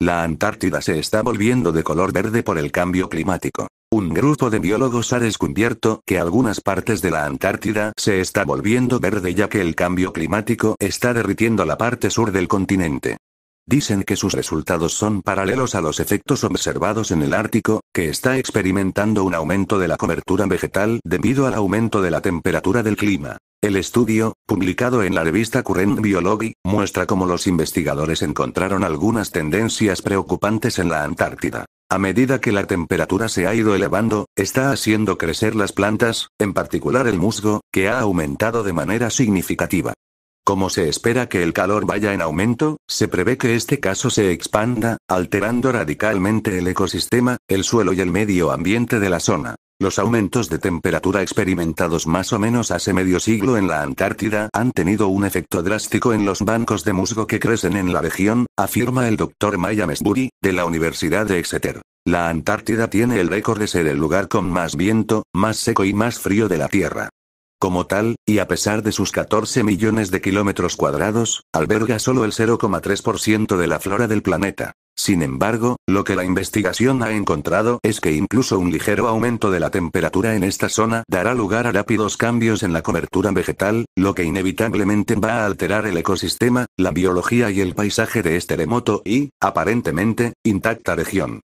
La Antártida se está volviendo de color verde por el cambio climático. Un grupo de biólogos ha descubierto que algunas partes de la Antártida se está volviendo verde ya que el cambio climático está derritiendo la parte sur del continente. Dicen que sus resultados son paralelos a los efectos observados en el Ártico, que está experimentando un aumento de la cobertura vegetal debido al aumento de la temperatura del clima. El estudio, publicado en la revista Current Biology, muestra cómo los investigadores encontraron algunas tendencias preocupantes en la Antártida. A medida que la temperatura se ha ido elevando, está haciendo crecer las plantas, en particular el musgo, que ha aumentado de manera significativa. Como se espera que el calor vaya en aumento, se prevé que este caso se expanda, alterando radicalmente el ecosistema, el suelo y el medio ambiente de la zona. Los aumentos de temperatura experimentados más o menos hace medio siglo en la Antártida han tenido un efecto drástico en los bancos de musgo que crecen en la región, afirma el doctor Maya Mesbury, de la Universidad de Exeter. La Antártida tiene el récord de ser el lugar con más viento, más seco y más frío de la Tierra. Como tal, y a pesar de sus 14 millones de kilómetros cuadrados, alberga solo el 0,3% de la flora del planeta. Sin embargo, lo que la investigación ha encontrado es que incluso un ligero aumento de la temperatura en esta zona dará lugar a rápidos cambios en la cobertura vegetal, lo que inevitablemente va a alterar el ecosistema, la biología y el paisaje de este remoto y, aparentemente, intacta región.